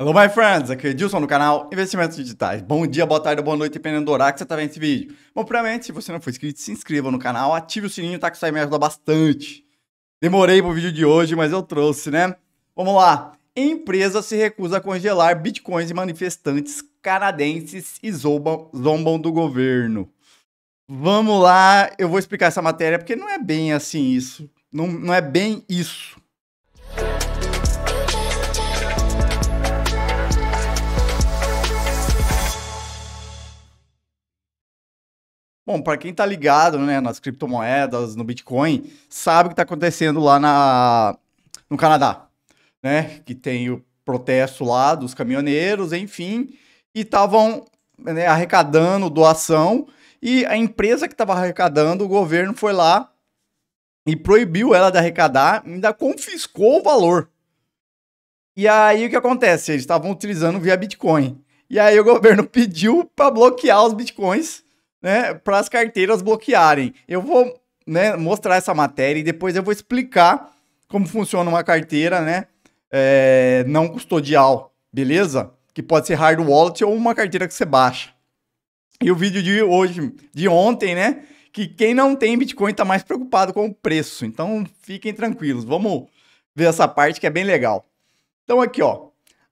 Hello, my friends! Aqui é Edilson no canal Investimentos Digitais. Bom dia, boa tarde, boa noite, dependendo do horário que você está vendo esse vídeo. Bom, primeiramente, se você não for inscrito, se inscreva no canal, ative o sininho, tá? Que isso aí me ajuda bastante. Demorei pro vídeo de hoje, mas eu trouxe, né? Vamos lá. Empresa se recusa a congelar bitcoins e manifestantes canadenses e zombam, zombam do governo. Vamos lá, eu vou explicar essa matéria, porque não é bem assim isso. Não, não é bem isso. Bom, para quem está ligado né, nas criptomoedas, no Bitcoin, sabe o que está acontecendo lá na, no Canadá, né? Que tem o protesto lá dos caminhoneiros, enfim, e estavam né, arrecadando doação e a empresa que estava arrecadando, o governo foi lá e proibiu ela de arrecadar, ainda confiscou o valor. E aí o que acontece? Eles estavam utilizando via Bitcoin. E aí o governo pediu para bloquear os bitcoins né, para as carteiras bloquearem. Eu vou né, mostrar essa matéria e depois eu vou explicar como funciona uma carteira né, é, não custodial, beleza? Que pode ser hard wallet ou uma carteira que você baixa. E o vídeo de hoje, de ontem, né? Que quem não tem Bitcoin está mais preocupado com o preço. Então fiquem tranquilos. Vamos ver essa parte que é bem legal. Então aqui, ó.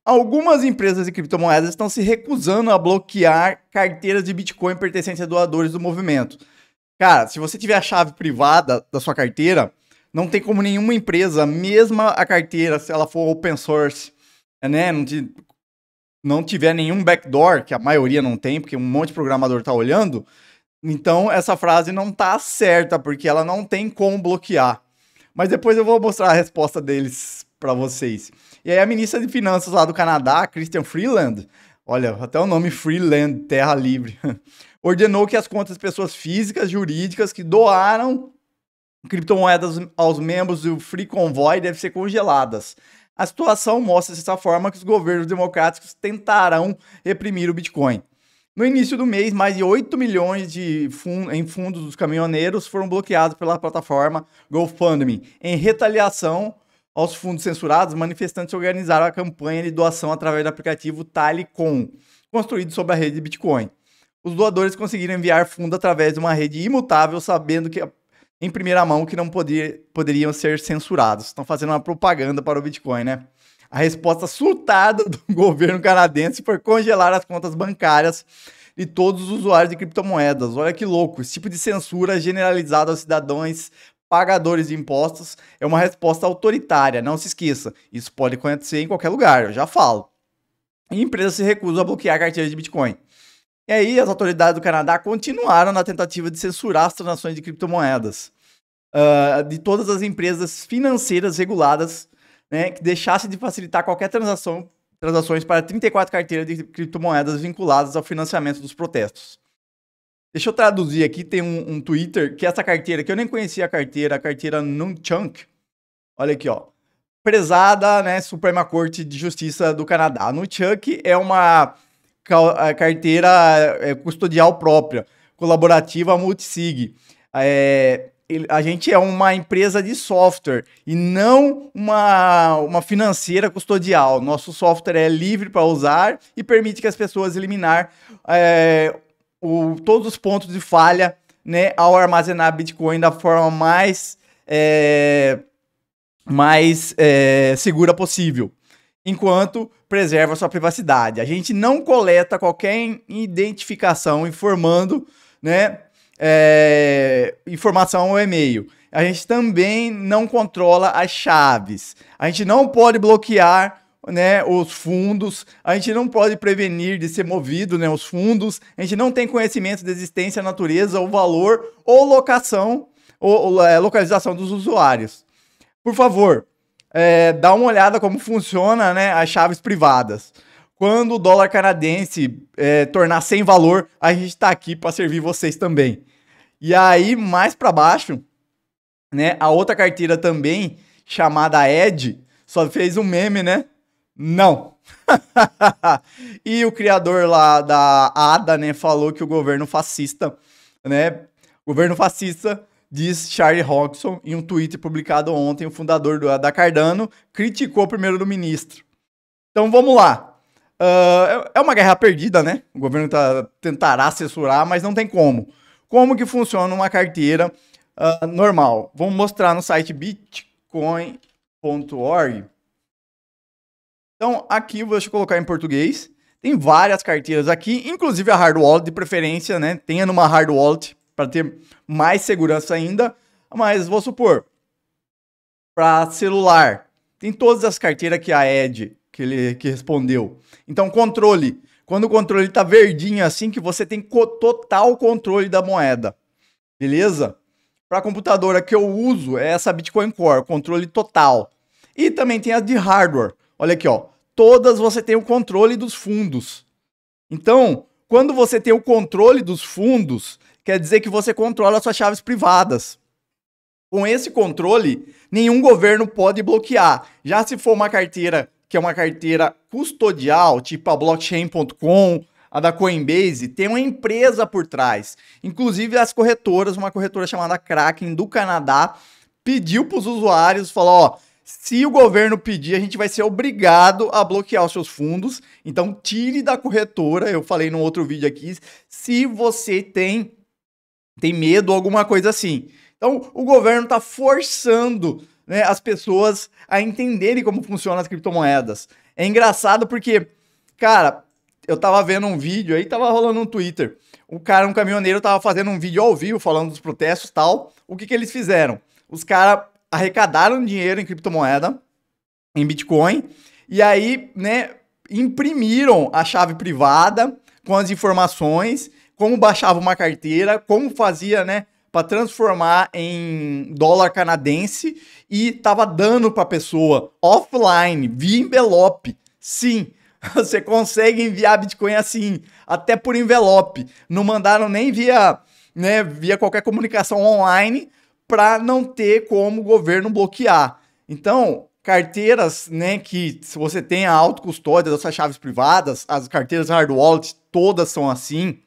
Algumas empresas de criptomoedas estão se recusando a bloquear carteiras de Bitcoin pertencentes a doadores do movimento. Cara, se você tiver a chave privada da sua carteira, não tem como nenhuma empresa, mesmo a carteira, se ela for open source, né, não, te, não tiver nenhum backdoor, que a maioria não tem, porque um monte de programador está olhando, então essa frase não tá certa, porque ela não tem como bloquear. Mas depois eu vou mostrar a resposta deles para vocês. E aí a ministra de Finanças lá do Canadá, Christian Freeland, olha, até o nome Freeland, Terra Livre, ordenou que as contas de pessoas físicas, jurídicas que doaram criptomoedas aos membros do Free Convoy devem ser congeladas. A situação mostra dessa forma que os governos democráticos tentarão reprimir o Bitcoin. No início do mês, mais de 8 milhões de em fundos dos caminhoneiros foram bloqueados pela plataforma GoFundMe, em retaliação aos fundos censurados, manifestantes organizaram a campanha de doação através do aplicativo Talicom, construído sobre a rede Bitcoin. Os doadores conseguiram enviar fundo através de uma rede imutável, sabendo que em primeira mão que não poder, poderiam ser censurados. Estão fazendo uma propaganda para o Bitcoin, né? A resposta surtada do governo canadense foi congelar as contas bancárias de todos os usuários de criptomoedas. Olha que louco, esse tipo de censura generalizada aos cidadãos pagadores de impostos é uma resposta autoritária, não se esqueça. Isso pode acontecer em qualquer lugar, eu já falo. E empresas se recusam a bloquear carteiras de Bitcoin. E aí, as autoridades do Canadá continuaram na tentativa de censurar as transações de criptomoedas uh, de todas as empresas financeiras reguladas né, que deixassem de facilitar qualquer transação transações para 34 carteiras de criptomoedas vinculadas ao financiamento dos protestos. Deixa eu traduzir aqui, tem um, um Twitter que é essa carteira, que eu nem conhecia a carteira, a carteira Nunchunk. Olha aqui, ó. Prezada, né, Suprema Corte de Justiça do Canadá. A Nunchunk é uma carteira é, custodial própria, colaborativa multisig. É, a gente é uma empresa de software e não uma, uma financeira custodial. Nosso software é livre para usar e permite que as pessoas eliminar é, o, todos os pontos de falha né, ao armazenar Bitcoin da forma mais, é, mais é, segura possível, enquanto preserva sua privacidade. A gente não coleta qualquer identificação informando né, é, informação ao e-mail. A gente também não controla as chaves. A gente não pode bloquear né, os fundos, a gente não pode prevenir de ser movido, né, os fundos, a gente não tem conhecimento da existência, natureza, o valor ou locação ou, ou é, localização dos usuários. Por favor, é, dá uma olhada como funciona né, as chaves privadas. Quando o dólar canadense é, tornar sem valor, a gente está aqui para servir vocês também. E aí, mais para baixo, né, a outra carteira também, chamada Ed, só fez um meme, né? Não. e o criador lá da ADA, né, falou que o governo fascista, né, governo fascista, diz Charlie Hodgson, em um tweet publicado ontem, o fundador do, da Cardano criticou o primeiro-ministro. Então vamos lá. Uh, é uma guerra perdida, né? O governo tá, tentará censurar, mas não tem como. Como que funciona uma carteira uh, normal? Vamos mostrar no site bitcoin.org. Então, aqui, vou te colocar em português. Tem várias carteiras aqui, inclusive a hard wallet, de preferência, né? Tenha numa hard wallet para ter mais segurança ainda. Mas vou supor, para celular, tem todas as carteiras que a Ed que ele que respondeu. Então, controle. Quando o controle está verdinho assim, que você tem co total controle da moeda. Beleza? Para a computadora que eu uso é essa Bitcoin Core, controle total. E também tem a de hardware. Olha aqui, ó. Todas você tem o controle dos fundos. Então, quando você tem o controle dos fundos, quer dizer que você controla suas chaves privadas. Com esse controle, nenhum governo pode bloquear. Já se for uma carteira que é uma carteira custodial, tipo a blockchain.com, a da Coinbase, tem uma empresa por trás. Inclusive as corretoras, uma corretora chamada Kraken do Canadá, pediu para os usuários, falou, ó, se o governo pedir, a gente vai ser obrigado a bloquear os seus fundos. Então, tire da corretora. Eu falei no outro vídeo aqui. Se você tem, tem medo ou alguma coisa assim. Então, o governo está forçando né, as pessoas a entenderem como funcionam as criptomoedas. É engraçado porque, cara, eu estava vendo um vídeo aí, estava rolando um Twitter. O cara, um caminhoneiro, estava fazendo um vídeo ao vivo falando dos protestos tal. O que, que eles fizeram? Os caras arrecadaram dinheiro em criptomoeda, em Bitcoin, e aí, né, imprimiram a chave privada com as informações, como baixava uma carteira, como fazia, né, para transformar em dólar canadense e tava dando para a pessoa offline, via envelope. Sim, você consegue enviar Bitcoin assim, até por envelope. Não mandaram nem via, né, via qualquer comunicação online, para não ter como o governo bloquear. Então, carteiras né, que se você tem a autocustódia das suas chaves privadas, as carteiras hard wallet todas são assim.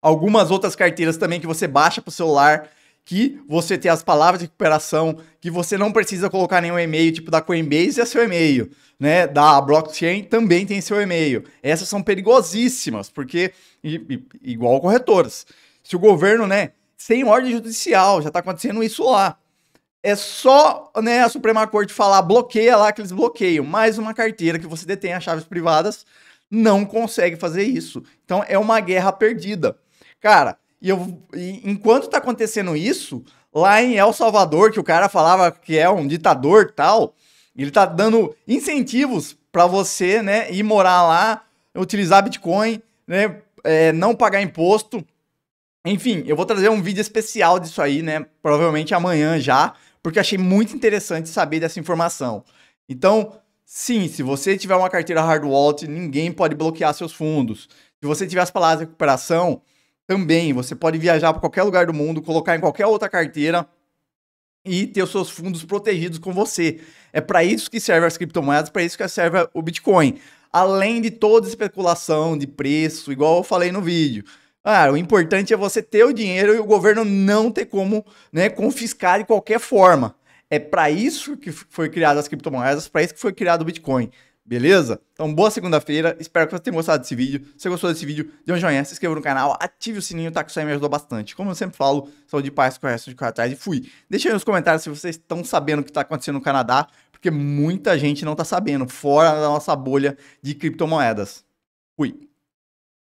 Algumas outras carteiras também que você baixa para o celular, que você tem as palavras de recuperação, que você não precisa colocar nenhum e-mail, tipo da Coinbase é seu e-mail, né? Da blockchain também tem seu e-mail. Essas são perigosíssimas, porque igual corretoras. Se o governo, né, sem ordem judicial, já está acontecendo isso lá. É só né, a Suprema Corte falar bloqueia lá que eles bloqueiam. Mais uma carteira que você detém as chaves privadas não consegue fazer isso. Então é uma guerra perdida. Cara, e, eu, e enquanto está acontecendo isso, lá em El Salvador, que o cara falava que é um ditador tal, ele tá dando incentivos para você né, ir morar lá, utilizar Bitcoin, né, é, não pagar imposto enfim, eu vou trazer um vídeo especial disso aí, né? Provavelmente amanhã já, porque achei muito interessante saber dessa informação. Então, sim, se você tiver uma carteira hard wallet, ninguém pode bloquear seus fundos. Se você tiver as palavras de recuperação, também você pode viajar para qualquer lugar do mundo, colocar em qualquer outra carteira e ter os seus fundos protegidos com você. É para isso que serve as criptomoedas, para isso que serve o Bitcoin. Além de toda especulação de preço, igual eu falei no vídeo. Ah, o importante é você ter o dinheiro e o governo não ter como né, confiscar de qualquer forma. É para isso que foi criado as criptomoedas, para isso que foi criado o Bitcoin. Beleza? Então, boa segunda-feira. Espero que você tenha gostado desse vídeo. Se você gostou desse vídeo, dê um joinha, se inscreva no canal, ative o sininho, tá? Que isso aí me ajudou bastante. Como eu sempre falo, saúde e paz com o resto de correr atrás e fui. Deixa aí nos comentários se vocês estão sabendo o que está acontecendo no Canadá, porque muita gente não está sabendo, fora da nossa bolha de criptomoedas. Fui.